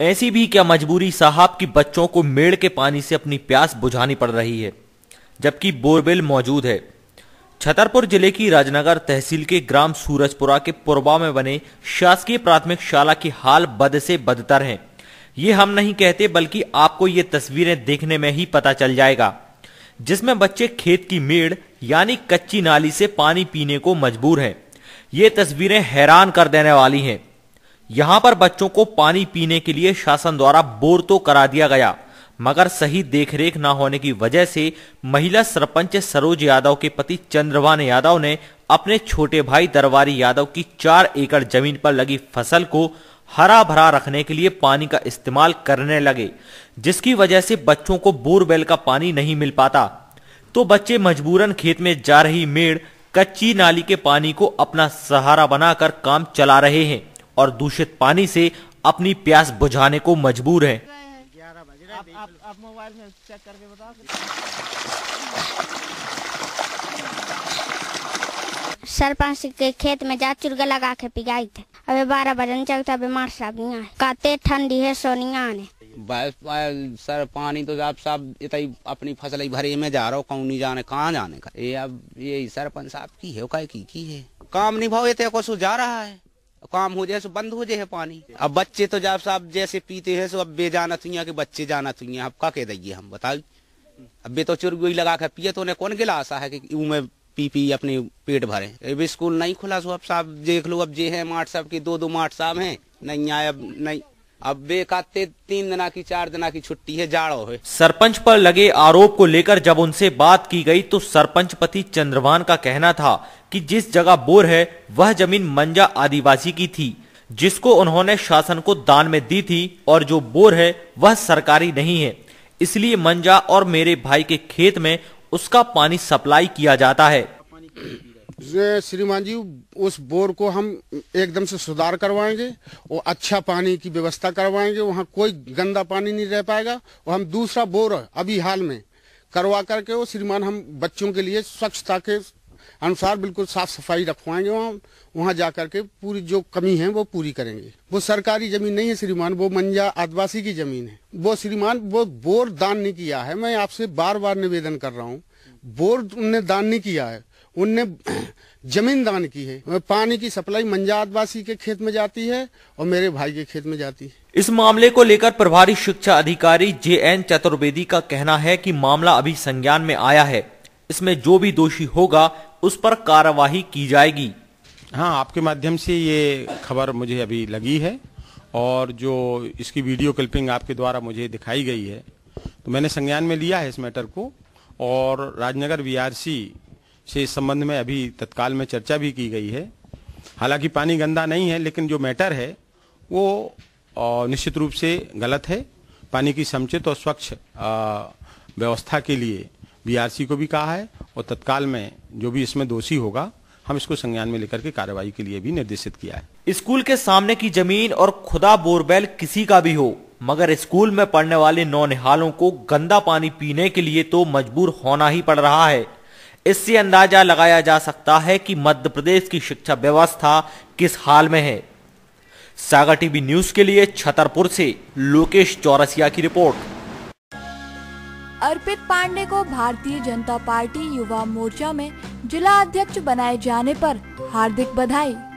ऐसी भी क्या मजबूरी साहब की बच्चों को मेड़ के पानी से अपनी प्यास बुझानी पड़ रही है जबकि बोरवेल मौजूद है छतरपुर जिले की राजनगर तहसील के ग्राम सूरजपुरा के पुरबा में बने शासकीय प्राथमिक शाला की हाल बद से बदतर है ये हम नहीं कहते बल्कि आपको ये तस्वीरें देखने में ही पता चल जाएगा जिसमें बच्चे खेत की मेड़ यानी कच्ची नाली से पानी पीने को मजबूर हैं ये तस्वीरें हैरान कर देने वाली हैं यहां पर बच्चों को पानी पीने के लिए शासन द्वारा बोर तो करा दिया गया मगर सही देखरेख न होने की वजह से महिला सरपंच सरोज यादव के पति चंद्रवान यादव ने अपने छोटे भाई दरबारी यादव की चार एकड़ जमीन पर लगी फसल को हरा भरा रखने के लिए पानी का इस्तेमाल करने लगे जिसकी वजह से बच्चों को बोरवेल का पानी नहीं मिल पाता तो बच्चे मजबूरन खेत में जा रही मेड़ कच्ची नाली के पानी को अपना सहारा बनाकर काम चला रहे हैं और दूषित पानी से अपनी प्यास बुझाने को मजबूर हैं। बताओ सरपंच के खेत में जा चुर्गा लगा के पिगाई थे अभी बारह बजन चलता बीमार साहब नहीं आते कहते ठंडी है सोनिया ने बस सर पानी तो आप साहब इतनी अपनी फसल भरे में जा रहा हो कौन नहीं जाने कहाँ जाने का ये अब ये सरपंच साहब की है की, की है काम नहीं भाव ये तो, को जा रहा है काम हो जाए सो बंद हो जाए पानी अब बच्चे तो जब साहब जैसे पीते हैं सो अब बे जाना थी के बच्चे जाना थी अब का कह दिए हम बताओ अब तो चुर लगा के पिए तो उन्हें कौन गिलासा है कि में पी पी अपने पेट भरे अब स्कूल नहीं खुला सो अब साहब देख लो अब जे है मार्ट साहब के दो दो मार्ट साहब हैं नहीं आए अब नहीं अब बेकाते तीन दिना की चार दिना की छुट्टी है जाड़ो है सरपंच पर लगे आरोप को लेकर जब उनसे बात की गई तो सरपंच पति चंद्रवान का कहना था कि जिस जगह बोर है वह जमीन मंजा आदिवासी की थी जिसको उन्होंने शासन को दान में दी थी और जो बोर है वह सरकारी नहीं है इसलिए मंजा और मेरे भाई के खेत में उसका पानी सप्लाई किया जाता है श्रीमान जी उस बोर को हम एकदम से सुधार करवाएंगे और अच्छा पानी की व्यवस्था करवाएंगे वहाँ कोई गंदा पानी नहीं रह पाएगा और हम दूसरा बोर अभी हाल में करवा करके वो श्रीमान हम बच्चों के लिए स्वच्छता के अनुसार बिल्कुल साफ सफाई रखवाएंगे वहाँ वहाँ जा करके पूरी जो कमी है वो पूरी करेंगे वो सरकारी जमीन नहीं है श्रीमान वो मंजा आदिवासी की जमीन है वो श्रीमान वो बोर दान नहीं किया है मैं आपसे बार बार निवेदन कर रहा हूँ बोर उनने दान नहीं किया है उनने जमीन दान की है पानी की सप्लाई मंजादवासी के खेत में जाती है और मेरे भाई के खेत में जाती है इस मामले को लेकर प्रभारी शिक्षा अधिकारी जे एन चतुर्वेदी का कहना है कि मामला अभी संज्ञान में आया है इसमें जो भी दोषी होगा उस पर कार्यवाही की जाएगी हाँ आपके माध्यम से ये खबर मुझे अभी लगी है और जो इसकी वीडियो क्लिपिंग आपके द्वारा मुझे दिखाई गई है तो मैंने संज्ञान में लिया है इस मैटर को और राजनगर वीआरसी से इस संबंध में अभी तत्काल में चर्चा भी की गई है हालांकि पानी गंदा नहीं है लेकिन जो मैटर है वो निश्चित रूप से गलत है पानी की समुचित और स्वच्छ व्यवस्था के लिए बीआरसी को भी कहा है और तत्काल में जो भी इसमें दोषी होगा हम इसको संज्ञान में लेकर के कार्रवाई के लिए भी निर्देशित किया है स्कूल के सामने की जमीन और खुदा बोरवेल किसी का भी हो मगर स्कूल में पढ़ने वाले नौनिहालों को गंदा पानी पीने के लिए तो मजबूर होना ही पड़ रहा है इससे अंदाजा लगाया जा सकता है कि मध्य प्रदेश की शिक्षा व्यवस्था किस हाल में है सागर टीवी न्यूज के लिए छतरपुर से लोकेश चौरसिया की रिपोर्ट अर्पित पांडे को भारतीय जनता पार्टी युवा मोर्चा में जिला अध्यक्ष बनाए जाने पर हार्दिक बधाई